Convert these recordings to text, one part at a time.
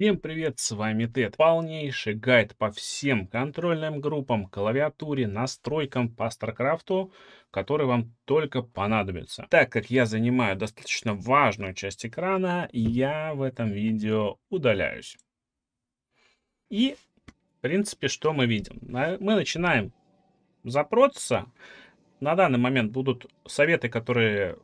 Всем привет, с вами Тед. Полнейший гайд по всем контрольным группам, клавиатуре, настройкам по StarCraft, который вам только понадобится. Так как я занимаю достаточно важную часть экрана, я в этом видео удаляюсь. И, в принципе, что мы видим? Мы начинаем запроться. На данный момент будут советы, которые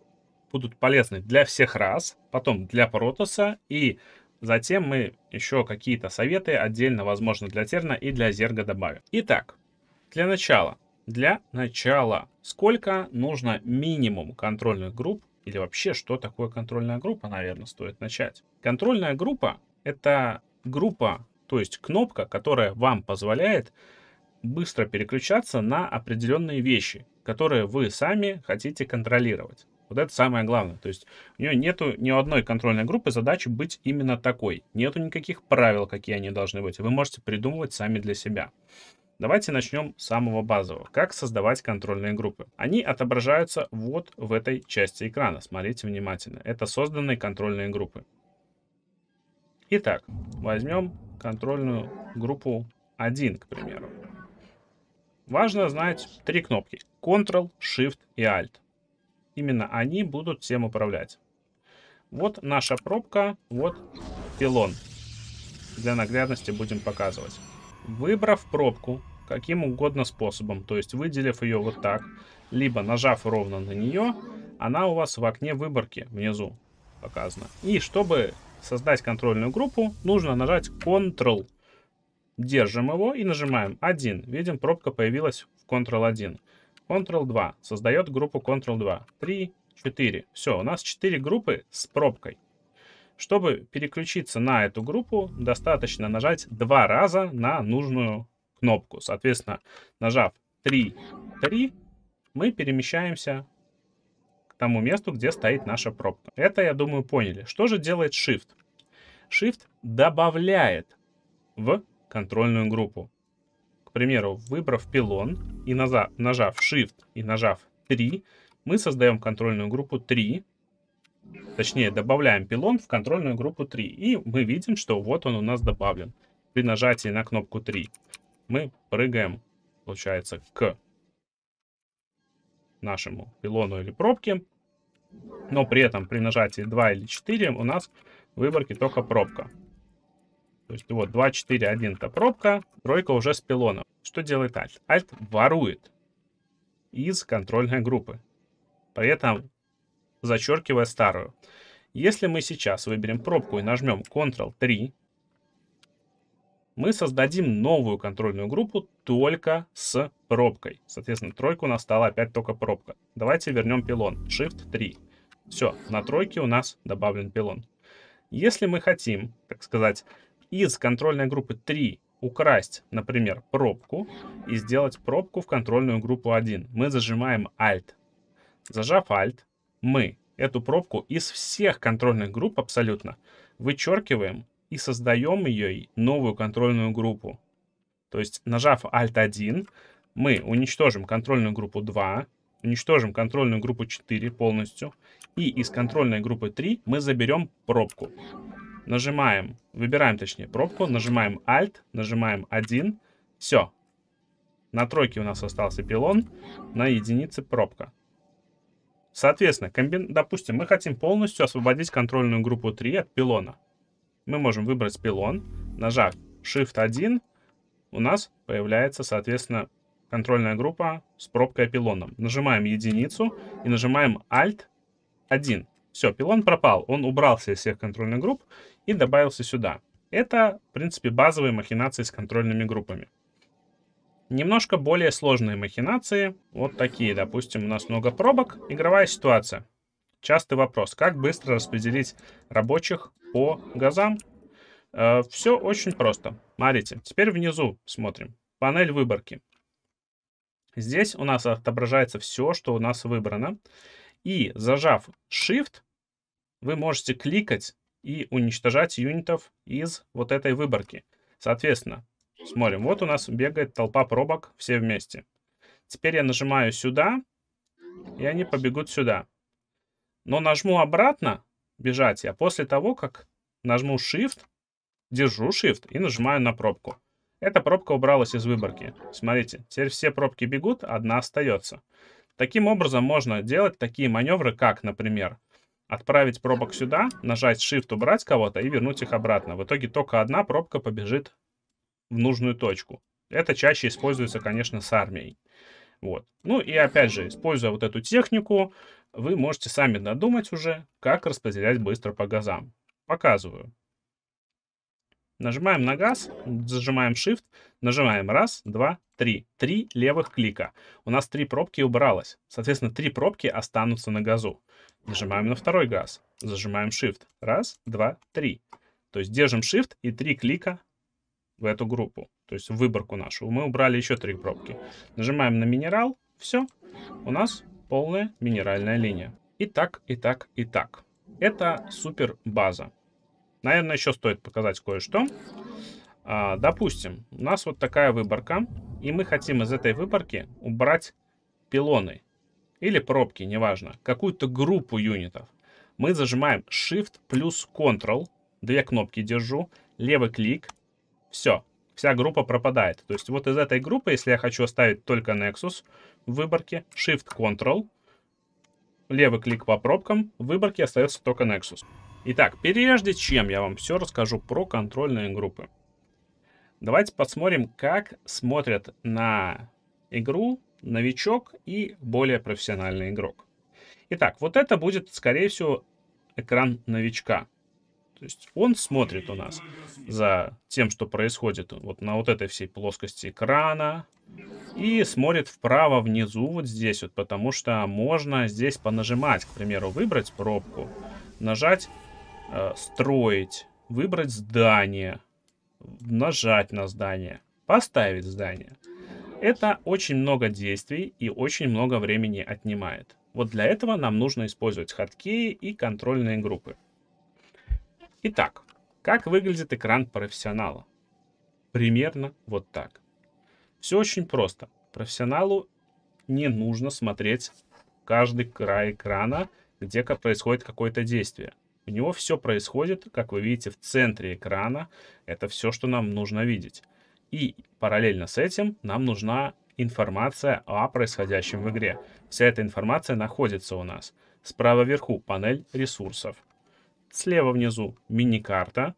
будут полезны для всех раз, потом для Протоса и Затем мы еще какие-то советы отдельно, возможно, для Терна и для Зерга добавим. Итак, для начала. Для начала. Сколько нужно минимум контрольных групп? Или вообще, что такое контрольная группа, наверное, стоит начать. Контрольная группа — это группа, то есть кнопка, которая вам позволяет быстро переключаться на определенные вещи, которые вы сами хотите контролировать. Вот это самое главное. То есть у нее нету ни одной контрольной группы задачи быть именно такой. Нету никаких правил, какие они должны быть. Вы можете придумывать сами для себя. Давайте начнем с самого базового. Как создавать контрольные группы? Они отображаются вот в этой части экрана. Смотрите внимательно. Это созданные контрольные группы. Итак, возьмем контрольную группу 1, к примеру. Важно знать три кнопки. Ctrl, Shift и Alt. Именно они будут всем управлять. Вот наша пробка, вот пилон. Для наглядности будем показывать. Выбрав пробку каким угодно способом, то есть выделив ее вот так, либо нажав ровно на нее, она у вас в окне выборки внизу показана. И чтобы создать контрольную группу, нужно нажать Ctrl. Держим его и нажимаем 1. Видим, пробка появилась в Ctrl 1. Ctrl-2 создает группу Ctrl-2. 3, 4. Все, у нас 4 группы с пробкой. Чтобы переключиться на эту группу, достаточно нажать два раза на нужную кнопку. Соответственно, нажав 3, 3, мы перемещаемся к тому месту, где стоит наша пробка. Это, я думаю, поняли. Что же делает Shift? Shift добавляет в контрольную группу примеру, выбрав пилон и назад, нажав Shift и нажав 3, мы создаем контрольную группу 3, точнее добавляем пилон в контрольную группу 3. И мы видим, что вот он у нас добавлен. При нажатии на кнопку 3 мы прыгаем, получается, к нашему пилону или пробке. Но при этом при нажатии 2 или 4 у нас в выборке только пробка. То есть вот 2, 4, 1 это пробка, тройка уже с пилоном. Что делает Альт? Альт ворует из контрольной группы, при этом зачеркивая старую. Если мы сейчас выберем пробку и нажмем Ctrl-3, мы создадим новую контрольную группу только с пробкой. Соответственно, тройка у нас стала опять только пробка. Давайте вернем пилон. Shift-3. Все, на тройке у нас добавлен пилон. Если мы хотим, так сказать, из контрольной группы 3 украсть, например, пробку и сделать пробку в контрольную группу 1. Мы зажимаем Alt. Зажав Alt, мы эту пробку из всех контрольных групп абсолютно вычеркиваем и создаем ее новую контрольную группу. То есть, нажав Alt-1, мы уничтожим контрольную группу 2, уничтожим контрольную группу 4 полностью, и из контрольной группы 3 мы заберем пробку. Нажимаем, выбираем точнее пробку, нажимаем Alt, нажимаем 1. Все. На тройке у нас остался пилон, на единице пробка. Соответственно, комби... допустим, мы хотим полностью освободить контрольную группу 3 от пилона. Мы можем выбрать пилон, нажав Shift 1, у нас появляется, соответственно, контрольная группа с пробкой и пилоном. Нажимаем единицу и нажимаем Alt 1. Все, пилон пропал, он убрался из всех контрольных групп, и добавился сюда. Это, в принципе, базовые махинации с контрольными группами. Немножко более сложные махинации, вот такие, допустим, у нас много пробок. Игровая ситуация. Частый вопрос, как быстро распределить рабочих по газам? Э, все очень просто. Смотрите, теперь внизу смотрим. Панель выборки. Здесь у нас отображается все, что у нас выбрано. И зажав Shift, вы можете кликать и уничтожать юнитов из вот этой выборки. Соответственно, смотрим, вот у нас бегает толпа пробок все вместе. Теперь я нажимаю сюда, и они побегут сюда. Но нажму обратно, бежать я после того, как нажму Shift, держу Shift и нажимаю на пробку. Эта пробка убралась из выборки. Смотрите, теперь все пробки бегут, одна остается. Таким образом можно делать такие маневры, как, например, отправить пробок сюда, нажать Shift, убрать кого-то и вернуть их обратно. В итоге только одна пробка побежит в нужную точку. Это чаще используется, конечно, с армией. Вот. Ну и опять же, используя вот эту технику, вы можете сами надумать уже, как распределять быстро по газам. Показываю. Нажимаем на газ, зажимаем Shift, нажимаем раз, два, три. Три левых клика. У нас три пробки убралось. Соответственно, три пробки останутся на газу. Нажимаем на второй газ. Зажимаем Shift. Раз, два, три. То есть держим Shift и три клика в эту группу. То есть в выборку нашу. Мы убрали еще три пробки. Нажимаем на минерал. Все. У нас полная минеральная линия. И так, и так, и так. Это супер база. Наверное, еще стоит показать кое-что. А, допустим, у нас вот такая выборка. И мы хотим из этой выборки убрать пилоны или пробки, неважно, какую-то группу юнитов, мы зажимаем Shift плюс Ctrl, две кнопки держу, левый клик, все, вся группа пропадает. То есть вот из этой группы, если я хочу оставить только Nexus в выборке, Shift Ctrl, левый клик по пробкам, в выборке остается только Nexus. Итак, прежде чем я вам все расскажу про контрольные группы, давайте посмотрим, как смотрят на игру новичок и более профессиональный игрок. Итак, вот это будет, скорее всего, экран новичка. То есть он смотрит у нас за тем, что происходит вот на вот этой всей плоскости экрана. И смотрит вправо внизу вот здесь вот, потому что можно здесь понажимать, к примеру, выбрать пробку, нажать э, «Строить», выбрать «Здание», нажать на здание, поставить здание. Это очень много действий и очень много времени отнимает. Вот для этого нам нужно использовать хардкеи и контрольные группы. Итак, как выглядит экран профессионала? Примерно вот так. Все очень просто. Профессионалу не нужно смотреть каждый край экрана, где происходит какое-то действие. У него все происходит, как вы видите, в центре экрана. Это все, что нам нужно видеть. И параллельно с этим нам нужна информация о происходящем в игре. Вся эта информация находится у нас. Справа вверху панель ресурсов. Слева внизу мини-карта.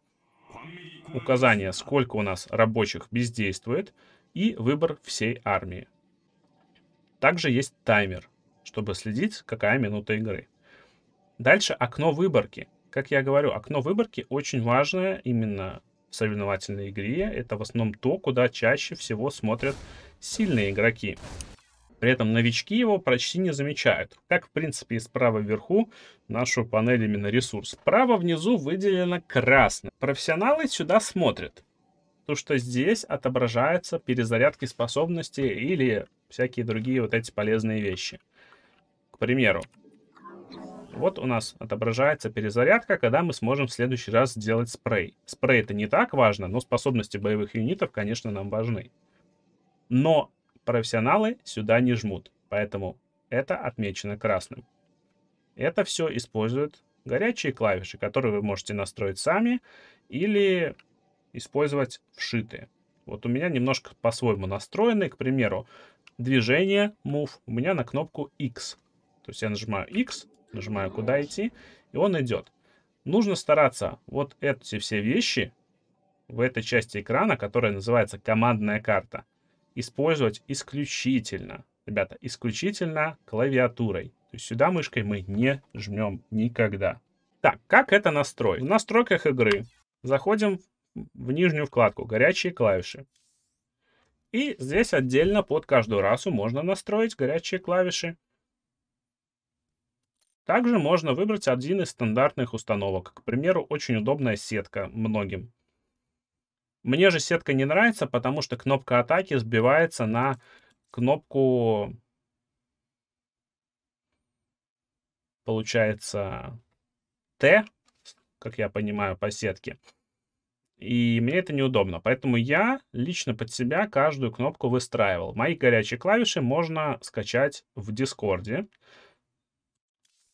Указание, сколько у нас рабочих бездействует. И выбор всей армии. Также есть таймер, чтобы следить, какая минута игры. Дальше окно выборки. Как я говорю, окно выборки очень важное именно в соревновательной игре. Это в основном то, куда чаще всего смотрят сильные игроки. При этом новички его почти не замечают. Как, в принципе, и справа вверху нашу панель именно ресурс. Справа внизу выделено красным. Профессионалы сюда смотрят. То, что здесь отображаются перезарядки способностей или всякие другие вот эти полезные вещи. К примеру, вот у нас отображается перезарядка, когда мы сможем в следующий раз сделать спрей. Спрей это не так важно, но способности боевых юнитов, конечно, нам важны. Но профессионалы сюда не жмут, поэтому это отмечено красным. Это все используют горячие клавиши, которые вы можете настроить сами или использовать вшитые. Вот у меня немножко по-своему настроены. К примеру, движение Move у меня на кнопку X. То есть я нажимаю X, нажимаю «Куда идти», и он идет. Нужно стараться вот эти все вещи в этой части экрана, которая называется командная карта, использовать исключительно, ребята, исключительно клавиатурой. То есть сюда мышкой мы не жмем никогда. Так, как это настроить? В настройках игры заходим в нижнюю вкладку «Горячие клавиши». И здесь отдельно под каждую расу можно настроить горячие клавиши. Также можно выбрать один из стандартных установок, к примеру, очень удобная сетка многим. Мне же сетка не нравится, потому что кнопка атаки сбивается на кнопку, получается, Т, как я понимаю, по сетке. И мне это неудобно. Поэтому я лично под себя каждую кнопку выстраивал. Мои горячие клавиши можно скачать в Дискорде.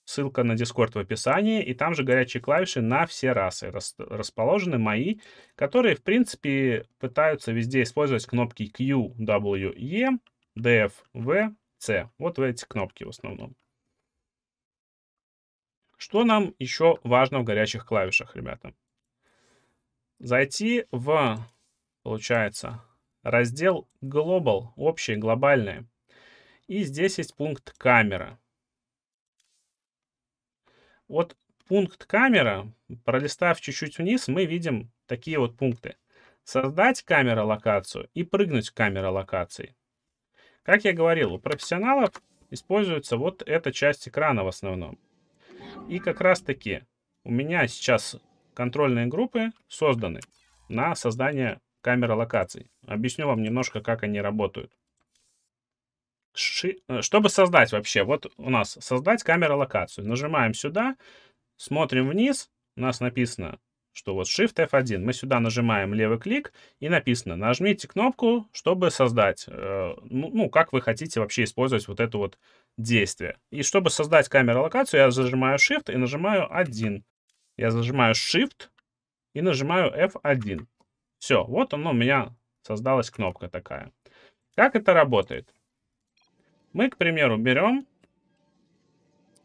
Ссылка на Discord в описании, и там же горячие клавиши на все расы рас расположены мои, которые, в принципе, пытаются везде использовать кнопки Q, W, E, D, F, V, C. Вот в эти кнопки в основном. Что нам еще важно в горячих клавишах, ребята? Зайти в, получается, раздел Global, общие, глобальные. И здесь есть пункт камера от пункт камера, пролистав чуть-чуть вниз, мы видим такие вот пункты. Создать камера локацию и прыгнуть к камера локации. Как я говорил, у профессионалов используется вот эта часть экрана в основном. И как раз таки у меня сейчас контрольные группы созданы на создание камера локаций. Объясню вам немножко, как они работают. Э, чтобы создать вообще, вот у нас создать камера локацию. Нажимаем сюда, смотрим вниз, у нас написано, что вот Shift F1. Мы сюда нажимаем левый клик и написано, нажмите кнопку, чтобы создать, э, ну, ну, как вы хотите вообще использовать вот это вот действие. И чтобы создать камеру локацию, я зажимаю Shift и нажимаю 1. Я зажимаю Shift и нажимаю F1. Все, вот оно у меня создалась кнопка такая. Как это работает? Мы, к примеру, берем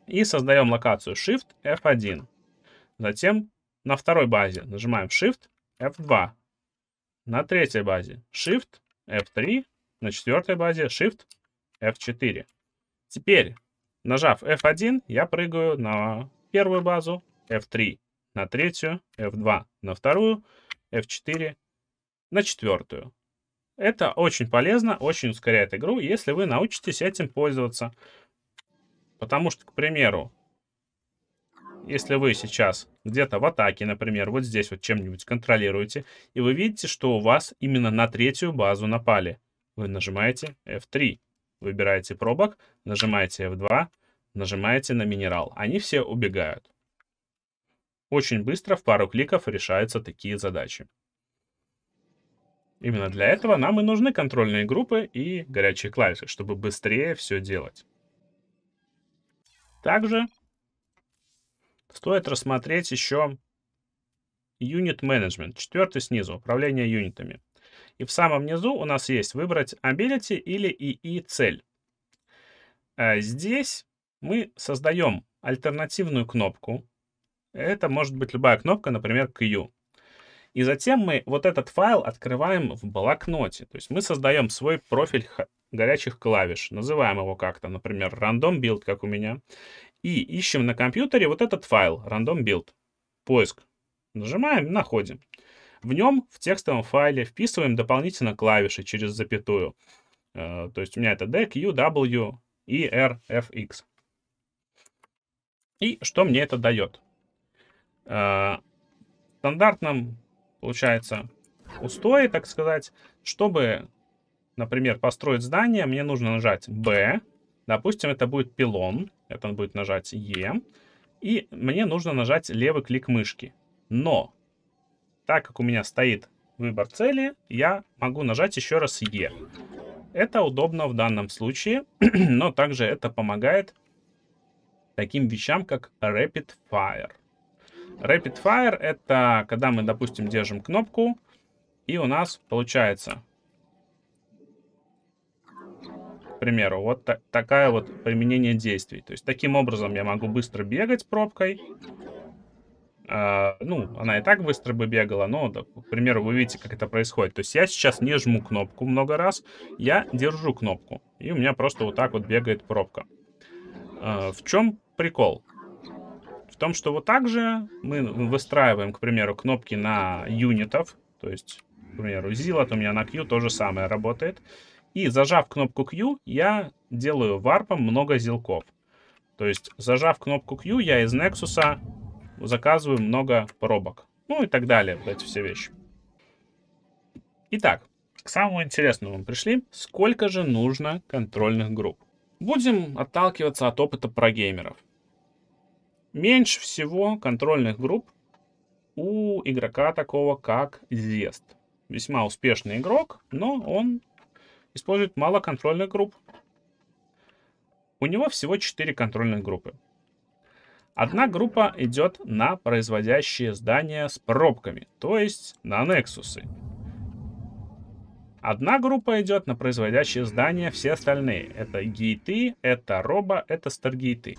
и создаем локацию Shift F1. Затем на второй базе нажимаем Shift F2. На третьей базе Shift F3. На четвертой базе Shift F4. Теперь, нажав F1, я прыгаю на первую базу F3, на третью F2, на вторую F4, на четвертую. Это очень полезно, очень ускоряет игру, если вы научитесь этим пользоваться. Потому что, к примеру, если вы сейчас где-то в атаке, например, вот здесь вот чем-нибудь контролируете, и вы видите, что у вас именно на третью базу напали, вы нажимаете F3, выбираете пробок, нажимаете F2, нажимаете на минерал. Они все убегают. Очень быстро, в пару кликов решаются такие задачи. Именно для этого нам и нужны контрольные группы и горячие клавиши, чтобы быстрее все делать. Также стоит рассмотреть еще Unit Management, четвертый снизу, управление юнитами. И в самом низу у нас есть выбрать Ability или EE цель. А здесь мы создаем альтернативную кнопку. Это может быть любая кнопка, например, Q. И затем мы вот этот файл открываем в блокноте. То есть мы создаем свой профиль горячих клавиш. Называем его как-то, например, random build, как у меня. И ищем на компьютере вот этот файл, random build. Поиск. Нажимаем, находим. В нем, в текстовом файле, вписываем дополнительно клавиши через запятую. Э, то есть у меня это D, Q, W E R, F, X. И что мне это дает? Э, в стандартном получается, устои, так сказать. Чтобы, например, построить здание, мне нужно нажать B. Допустим, это будет пилон. Это будет нажать E. И мне нужно нажать левый клик мышки. Но, так как у меня стоит выбор цели, я могу нажать еще раз E. Это удобно в данном случае, но также это помогает таким вещам, как Rapid Fire. Rapid Fire — это когда мы, допустим, держим кнопку, и у нас получается, к примеру, вот та такая вот применение действий. То есть таким образом я могу быстро бегать пробкой. А, ну, она и так быстро бы бегала, но, да, к примеру, вы видите, как это происходит. То есть я сейчас не жму кнопку много раз, я держу кнопку, и у меня просто вот так вот бегает пробка. А, в чем прикол? том, что вот так же мы выстраиваем, к примеру, кнопки на юнитов, то есть, к примеру, Zilot у меня на Q то же самое работает. И зажав кнопку Q, я делаю варпом много зилков. То есть, зажав кнопку Q, я из Nexus заказываю много пробок. Ну и так далее, вот эти все вещи. Итак, к самому интересному мы пришли. Сколько же нужно контрольных групп? Будем отталкиваться от опыта про геймеров Меньше всего контрольных групп у игрока такого, как Зест. Весьма успешный игрок, но он использует мало контрольных групп. У него всего 4 контрольных группы. Одна группа идет на производящие здания с пробками, то есть на Нексусы. Одна группа идет на производящие здания все остальные. Это гейты, это роба, это старгейты.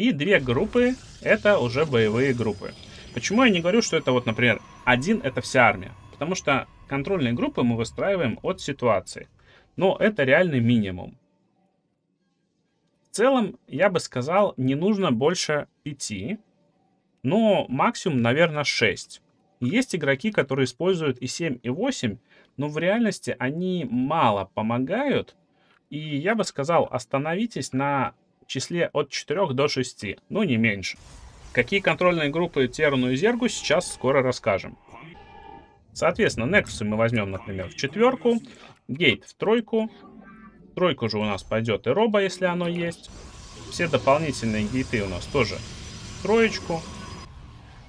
И две группы — это уже боевые группы. Почему я не говорю, что это вот, например, один — это вся армия? Потому что контрольные группы мы выстраиваем от ситуации. Но это реальный минимум. В целом, я бы сказал, не нужно больше пяти, но максимум, наверное, 6. Есть игроки, которые используют и 7, и 8, но в реальности они мало помогают. И я бы сказал, остановитесь на числе от 4 до 6, ну не меньше. Какие контрольные группы Терну и Зергу сейчас скоро расскажем. Соответственно, Nexus мы возьмем, например, в четверку, Gate в тройку, в тройку же у нас пойдет и Роба, если оно есть. Все дополнительные гейты у нас тоже в троечку.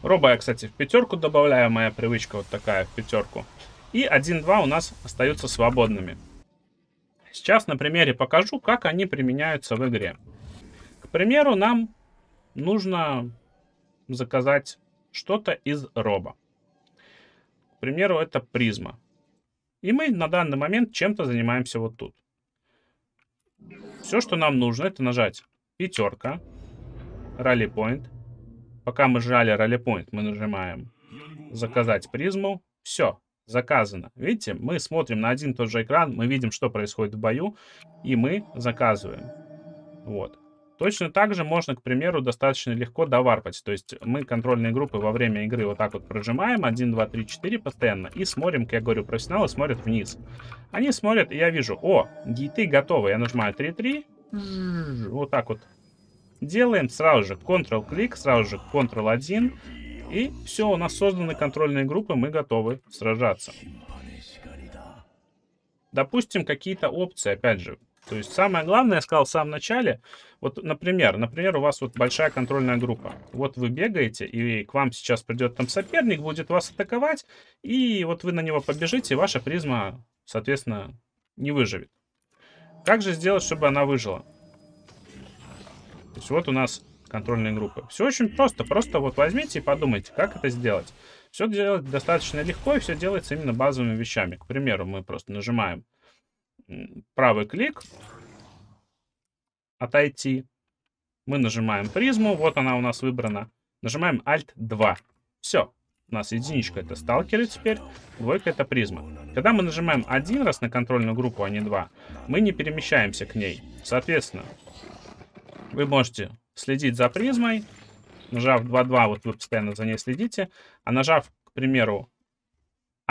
Роба я, кстати, в пятерку добавляю, моя привычка вот такая, в пятерку. И 1-2 у нас остаются свободными. Сейчас на примере покажу, как они применяются в игре примеру, нам нужно заказать что-то из роба. К примеру, это призма. И мы на данный момент чем-то занимаемся вот тут. Все, что нам нужно, это нажать пятерка, ралли point. Пока мы жали ралли point, мы нажимаем заказать призму. Все, заказано. Видите, мы смотрим на один и тот же экран, мы видим, что происходит в бою, и мы заказываем. Вот. Точно так же можно, к примеру, достаточно легко доварпать. То есть мы контрольные группы во время игры вот так вот прожимаем 1, 2, 3, 4 постоянно и смотрим, как я говорю, профессионалы смотрят вниз. Они смотрят, и я вижу, о, гиты готовы. Я нажимаю 3, 3, вот так вот делаем, сразу же Ctrl-клик, сразу же Ctrl-1, и все, у нас созданы контрольные группы, мы готовы сражаться. Допустим, какие-то опции, опять же, то есть самое главное, я сказал в самом начале, вот, например, например, у вас вот большая контрольная группа. Вот вы бегаете, и к вам сейчас придет там соперник, будет вас атаковать, и вот вы на него побежите, и ваша призма, соответственно, не выживет. Как же сделать, чтобы она выжила? То есть вот у нас контрольные группы. Все очень просто. Просто вот возьмите и подумайте, как это сделать. Все делать достаточно легко, и все делается именно базовыми вещами. К примеру, мы просто нажимаем правый клик, отойти. Мы нажимаем призму, вот она у нас выбрана. Нажимаем Alt 2. Все. У нас единичка это сталкеры теперь, двойка это призма. Когда мы нажимаем один раз на контрольную группу, а не два, мы не перемещаемся к ней. Соответственно, вы можете следить за призмой, нажав 2-2, вот вы постоянно за ней следите, а нажав, к примеру,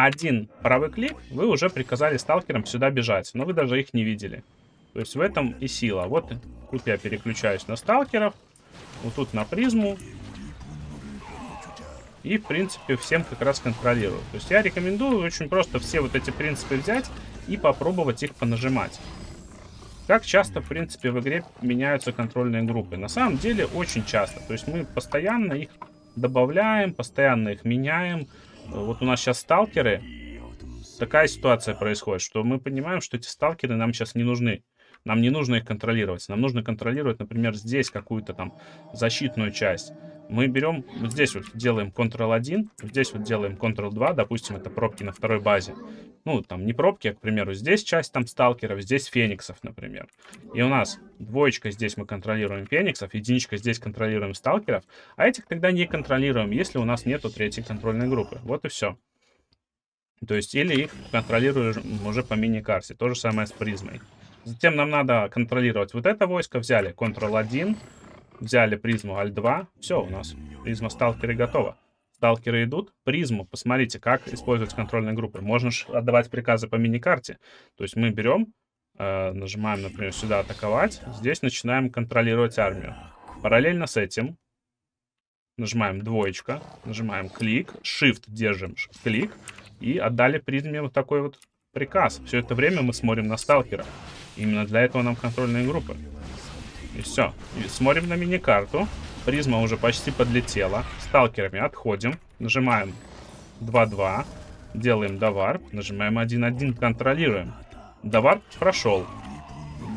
один правый клик, вы уже приказали сталкерам сюда бежать, но вы даже их не видели. То есть в этом и сила. Вот тут я переключаюсь на сталкеров, вот тут на призму. И, в принципе, всем как раз контролирую. То есть я рекомендую очень просто все вот эти принципы взять и попробовать их понажимать. Как часто, в принципе, в игре меняются контрольные группы? На самом деле, очень часто. То есть мы постоянно их добавляем, постоянно их меняем вот у нас сейчас сталкеры. Такая ситуация происходит, что мы понимаем, что эти сталкеры нам сейчас не нужны. Нам не нужно их контролировать. Нам нужно контролировать, например, здесь какую-то там защитную часть. Мы берем, вот здесь вот делаем Ctrl-1, здесь вот делаем Ctrl-2, допустим, это пробки на второй базе. Ну, там не пробки, а, к примеру, здесь часть там сталкеров, здесь фениксов, например. И у нас двоечка здесь мы контролируем фениксов, единичка здесь контролируем сталкеров, а этих тогда не контролируем, если у нас нету третьей контрольной группы. Вот и все. То есть, или их контролируем уже по мини-карте. То же самое с призмой. Затем нам надо контролировать вот это войско. Взяли Ctrl-1, взяли призму Alt-2. Все у нас. Призма сталкеры готова сталкеры идут, призму, посмотрите, как использовать контрольные группы. Можно отдавать приказы по миникарте. То есть мы берем, э, нажимаем, например, сюда атаковать, здесь начинаем контролировать армию. Параллельно с этим нажимаем двоечка, нажимаем клик, shift держим, клик, и отдали призме вот такой вот приказ. Все это время мы смотрим на сталкера. Именно для этого нам контрольные группы. И все. И смотрим на миникарту. Призма уже почти подлетела. Сталкерами отходим. Нажимаем 2-2. Делаем доварп. Нажимаем 1-1. Контролируем. Доварп прошел.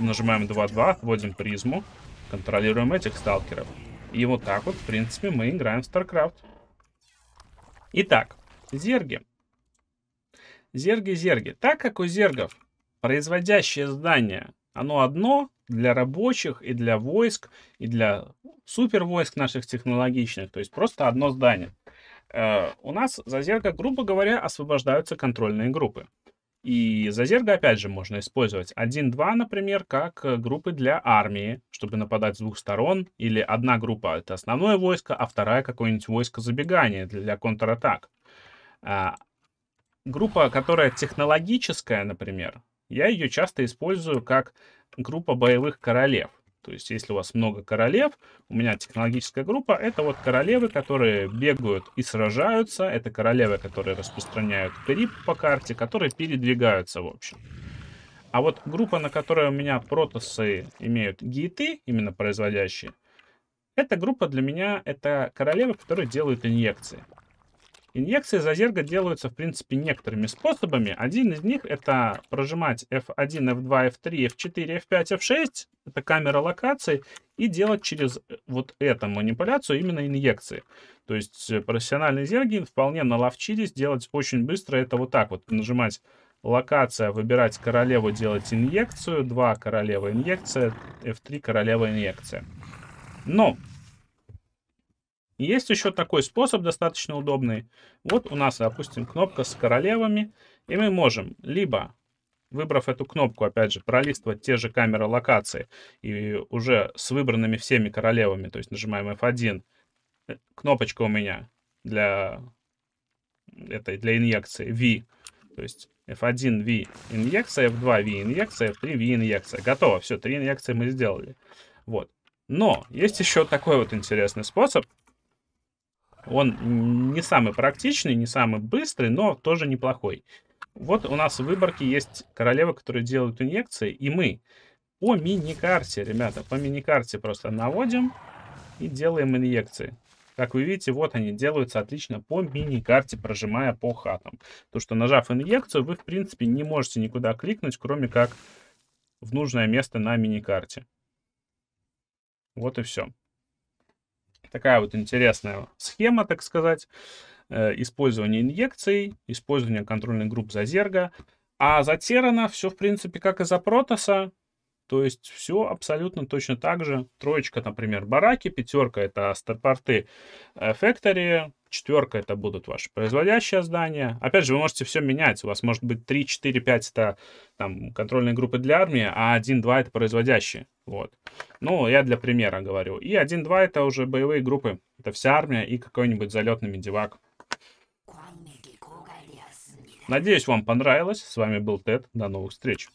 Нажимаем 2-2. Отводим призму. Контролируем этих сталкеров. И вот так вот, в принципе, мы играем в StarCraft. Итак, зерги. Зерги-зерги. Так как у зергов производящее здание, оно одно, для рабочих, и для войск, и для супервойск наших технологичных. То есть просто одно здание. Э, у нас Зазерга, грубо говоря, освобождаются контрольные группы. И Зазерга, опять же, можно использовать 1-2, например, как э, группы для армии, чтобы нападать с двух сторон. Или одна группа — это основное войско, а вторая — какое-нибудь войско забегания для контратак э, группа, которая технологическая, например, я ее часто использую как группа боевых королев. То есть, если у вас много королев, у меня технологическая группа, это вот королевы, которые бегают и сражаются, это королевы, которые распространяют крип по карте, которые передвигаются, в общем. А вот группа, на которой у меня протосы имеют гиты, именно производящие, эта группа для меня это королевы, которые делают инъекции. Инъекции зазерга делаются, в принципе, некоторыми способами. Один из них это прожимать F1, F2, F3, F4, F5, F6. Это камера локации. И делать через э, вот эту манипуляцию именно инъекции. То есть э, профессиональный зерги вполне наловчились делать очень быстро. Это вот так вот нажимать локация, выбирать королеву, делать инъекцию. два королева инъекция, F3 королева инъекция. Но есть еще такой способ достаточно удобный. Вот у нас, допустим, кнопка с королевами. И мы можем либо, выбрав эту кнопку, опять же, пролистывать те же камеры локации и уже с выбранными всеми королевами, то есть нажимаем F1, э, кнопочка у меня для этой для инъекции V, то есть F1 V инъекция, F2 V инъекция, F3 V инъекция. Готово, все, три инъекции мы сделали. Вот. Но есть еще такой вот интересный способ. Он не самый практичный, не самый быстрый, но тоже неплохой. Вот у нас в выборке есть королева, которая делает инъекции, и мы по мини карте, ребята, по мини карте просто наводим и делаем инъекции. Как вы видите, вот они делаются отлично по мини-карте, прожимая по хатам. То, что нажав инъекцию, вы, в принципе, не можете никуда кликнуть, кроме как в нужное место на мини-карте. Вот и все. Такая вот интересная схема, так сказать. Э, использование инъекций, использование контрольных групп Зазерга. А за терана все, в принципе, как и за Протоса. То есть все абсолютно точно так же. Троечка, например, бараки, пятерка это старпорты э, фэктори, четверка это будут ваши производящие здания. Опять же, вы можете все менять. У вас может быть 3, 4, 5 это там контрольные группы для армии, а 1, 2 это производящие. Вот. Ну, я для примера говорю. И 1, 2 это уже боевые группы. Это вся армия и какой-нибудь залетный медивак. Надеюсь, вам понравилось. С вами был Тед. До новых встреч.